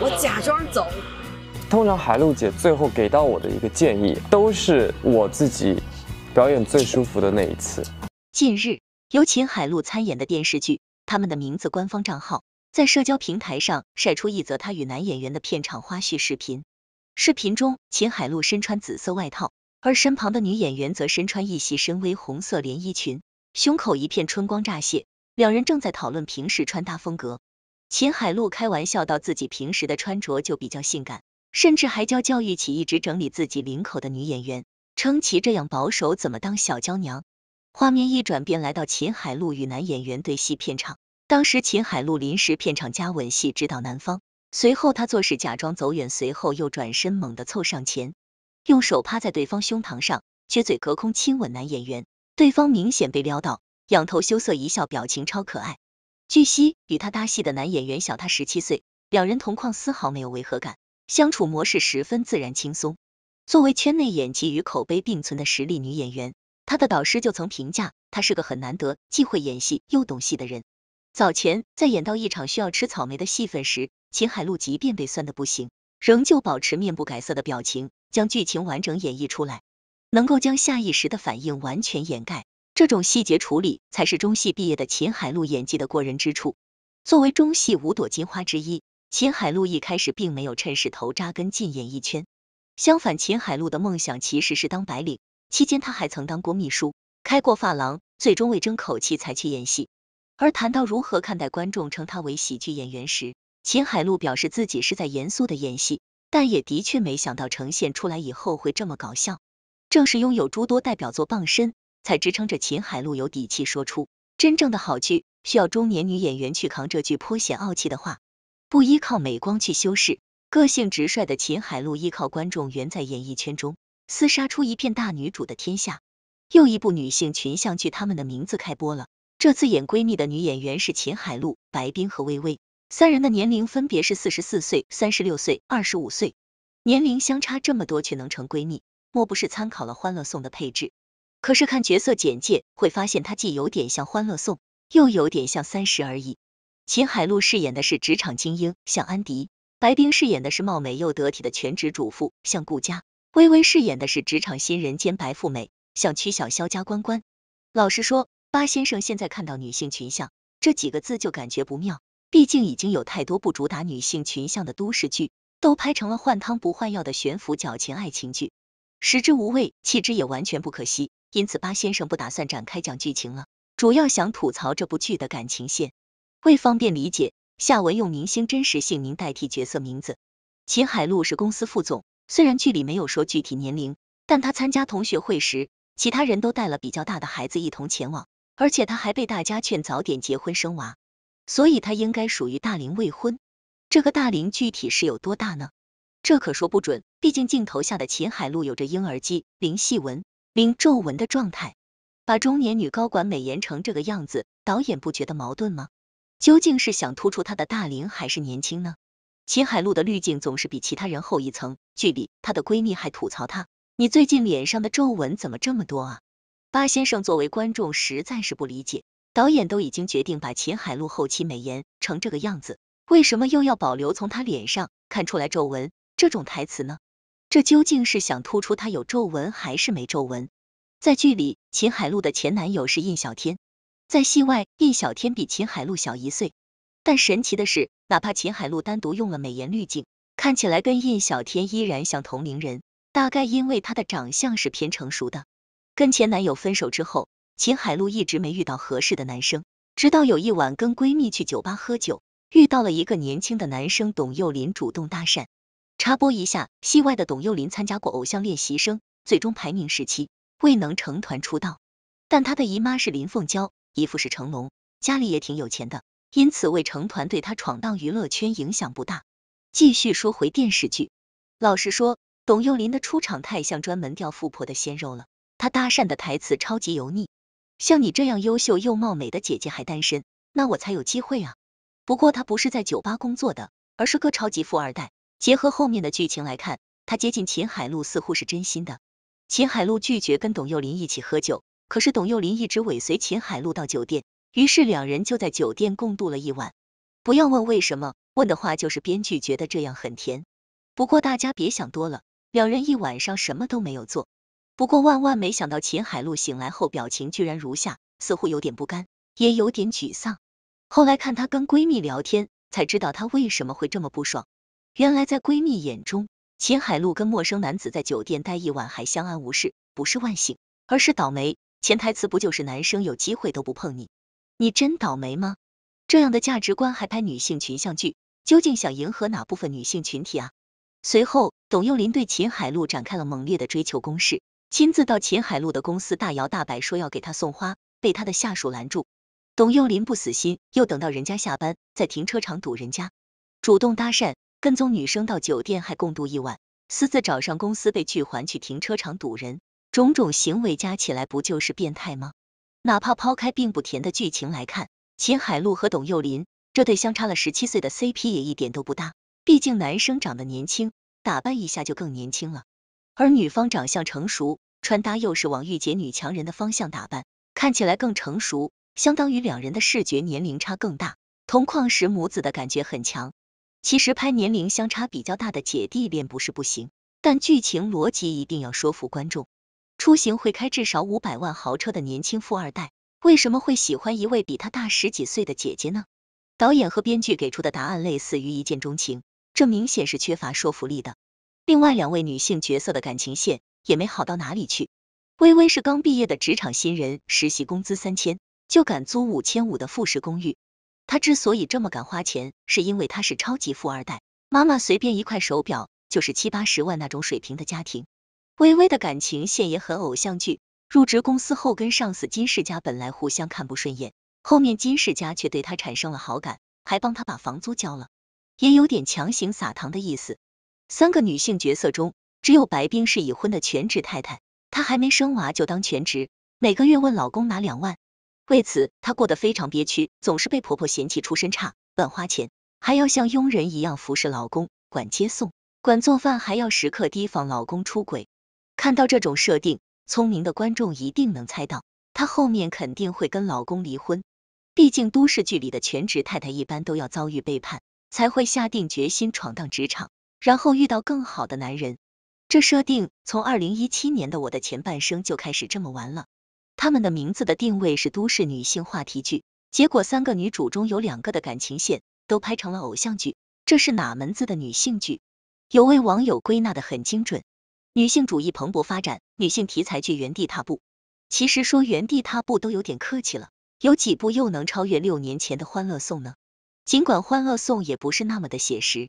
我假装走。通常海璐姐最后给到我的一个建议，都是我自己表演最舒服的那一次。近日，由秦海璐参演的电视剧《他们的名字》官方账号在社交平台上晒出一则她与男演员的片场花絮视频。视频中，秦海璐身穿紫色外套，而身旁的女演员则身穿一袭深 V 红色连衣裙，胸口一片春光乍泄。两人正在讨论平时穿搭风格。秦海璐开玩笑道：“自己平时的穿着就比较性感，甚至还教教育起一直整理自己领口的女演员，称其这样保守怎么当小娇娘。画面一转，便来到秦海璐与男演员对戏片场，当时秦海璐临时片场加吻戏指导男方，随后他做事假装走远，随后又转身猛地凑上前，用手趴在对方胸膛上，撅嘴隔空亲吻男演员，对方明显被撩到，仰头羞涩一笑，表情超可爱。据悉，与他搭戏的男演员小他十七岁，两人同框丝毫没有违和感，相处模式十分自然轻松。作为圈内演技与口碑并存的实力女演员，她的导师就曾评价她是个很难得，既会演戏又懂戏的人。早前在演到一场需要吃草莓的戏份时，秦海璐即便被酸的不行，仍旧保持面不改色的表情，将剧情完整演绎出来，能够将下意识的反应完全掩盖。这种细节处理才是中戏毕业的秦海璐演技的过人之处。作为中戏五朵金花之一，秦海璐一开始并没有趁势头扎根进演艺圈。相反，秦海璐的梦想其实是当白领。期间，他还曾当过秘书、开过发廊，最终为争口气才去演戏。而谈到如何看待观众称他为喜剧演员时，秦海璐表示自己是在严肃的演戏，但也的确没想到呈现出来以后会这么搞笑。正是拥有诸多代表作傍身。才支撑着秦海璐有底气说出真正的好剧需要中年女演员去扛这句颇显傲气的话，不依靠美光去修饰，个性直率的秦海璐依靠观众缘在演艺圈中厮杀出一片大女主的天下。又一部女性群像剧，她们的名字开播了。这次演闺蜜的女演员是秦海璐、白冰和薇薇，三人的年龄分别是四十四岁、三十六岁、二十五岁，年龄相差这么多却能成闺蜜，莫不是参考了《欢乐颂》的配置？可是看角色简介，会发现他既有点像《欢乐颂》，又有点像《三十而已》。秦海璐饰演的是职场精英，像安迪；白冰饰演的是貌美又得体的全职主妇，像顾佳；微微饰演的是职场新人兼白富美，像曲筱绡加关关。老实说，八先生现在看到“女性群像”这几个字就感觉不妙，毕竟已经有太多部主打女性群像的都市剧，都拍成了换汤不换药的悬浮矫情爱情剧，食之无味，弃之也完全不可惜。因此，巴先生不打算展开讲剧情了，主要想吐槽这部剧的感情线。为方便理解，下文用明星真实姓名代替角色名字。秦海璐是公司副总，虽然剧里没有说具体年龄，但他参加同学会时，其他人都带了比较大的孩子一同前往，而且他还被大家劝早点结婚生娃，所以他应该属于大龄未婚。这个大龄具体是有多大呢？这可说不准，毕竟镜头下的秦海璐有着婴儿肌、零细纹。零皱纹的状态，把中年女高管美颜成这个样子，导演不觉得矛盾吗？究竟是想突出她的大龄还是年轻呢？秦海璐的滤镜总是比其他人厚一层，剧里她的闺蜜还吐槽她：“你最近脸上的皱纹怎么这么多啊？”八先生作为观众实在是不理解，导演都已经决定把秦海璐后期美颜成这个样子，为什么又要保留从她脸上看出来皱纹这种台词呢？这究竟是想突出她有皱纹还是没皱纹？在剧里，秦海璐的前男友是印小天，在戏外，印小天比秦海璐小一岁。但神奇的是，哪怕秦海璐单独用了美颜滤镜，看起来跟印小天依然像同龄人。大概因为她的长相是偏成熟的。跟前男友分手之后，秦海璐一直没遇到合适的男生，直到有一晚跟闺蜜去酒吧喝酒，遇到了一个年轻的男生董又霖，主动搭讪。插播一下，戏外的董又霖参加过偶像练习生，最终排名十七，未能成团出道。但他的姨妈是林凤娇，姨父是成龙，家里也挺有钱的，因此未成团对他闯荡娱乐圈影响不大。继续说回电视剧，老实说，董又霖的出场太像专门钓富婆的鲜肉了。他搭讪的台词超级油腻，像你这样优秀又貌美的姐姐还单身，那我才有机会啊。不过他不是在酒吧工作的，而是个超级富二代。结合后面的剧情来看，他接近秦海璐似乎是真心的。秦海璐拒绝跟董又霖一起喝酒，可是董又霖一直尾随秦海璐到酒店，于是两人就在酒店共度了一晚。不要问为什么，问的话就是编剧觉得这样很甜。不过大家别想多了，两人一晚上什么都没有做。不过万万没想到，秦海璐醒来后表情居然如下，似乎有点不甘，也有点沮丧。后来看她跟闺蜜聊天，才知道她为什么会这么不爽。原来在闺蜜眼中，秦海璐跟陌生男子在酒店待一晚还相安无事，不是万幸，而是倒霉。潜台词不就是男生有机会都不碰你，你真倒霉吗？这样的价值观还拍女性群像剧，究竟想迎合哪部分女性群体啊？随后，董又霖对秦海璐展开了猛烈的追求攻势，亲自到秦海璐的公司大摇大摆说要给她送花，被他的下属拦住。董又霖不死心，又等到人家下班，在停车场堵人家，主动搭讪。跟踪女生到酒店还共度一晚，私自找上公司被拒，还去停车场堵人，种种行为加起来不就是变态吗？哪怕抛开并不甜的剧情来看，秦海璐和董又霖这对相差了十七岁的 CP 也一点都不搭。毕竟男生长得年轻，打扮一下就更年轻了，而女方长相成熟，穿搭又是往御姐女强人的方向打扮，看起来更成熟，相当于两人的视觉年龄差更大，同框时母子的感觉很强。其实拍年龄相差比较大的姐弟恋不是不行，但剧情逻辑一定要说服观众。出行会开至少五百万豪车的年轻富二代，为什么会喜欢一位比他大十几岁的姐姐呢？导演和编剧给出的答案类似于一见钟情，这明显是缺乏说服力的。另外两位女性角色的感情线也没好到哪里去。微微是刚毕业的职场新人，实习工资三千，就敢租五千五的复式公寓。他之所以这么敢花钱，是因为他是超级富二代，妈妈随便一块手表就是七八十万那种水平的家庭。微微的感情线也很偶像剧，入职公司后跟上司金世佳本来互相看不顺眼，后面金世佳却对他产生了好感，还帮他把房租交了，也有点强行撒糖的意思。三个女性角色中，只有白冰是已婚的全职太太，她还没生娃就当全职，每个月问老公拿两万。为此，她过得非常憋屈，总是被婆婆嫌弃出身差、乱花钱，还要像佣人一样服侍老公，管接送、管做饭，还要时刻提防老公出轨。看到这种设定，聪明的观众一定能猜到，她后面肯定会跟老公离婚。毕竟都市剧里的全职太太一般都要遭遇背叛，才会下定决心闯荡职场，然后遇到更好的男人。这设定从二零一七年的《我的前半生》就开始这么玩了。他们的名字的定位是都市女性话题剧，结果三个女主中有两个的感情线都拍成了偶像剧，这是哪门子的女性剧？有位网友归纳的很精准：女性主义蓬勃发展，女性题材剧原地踏步。其实说原地踏步都有点客气了，有几部又能超越六年前的《欢乐颂》呢？尽管《欢乐颂》也不是那么的写实。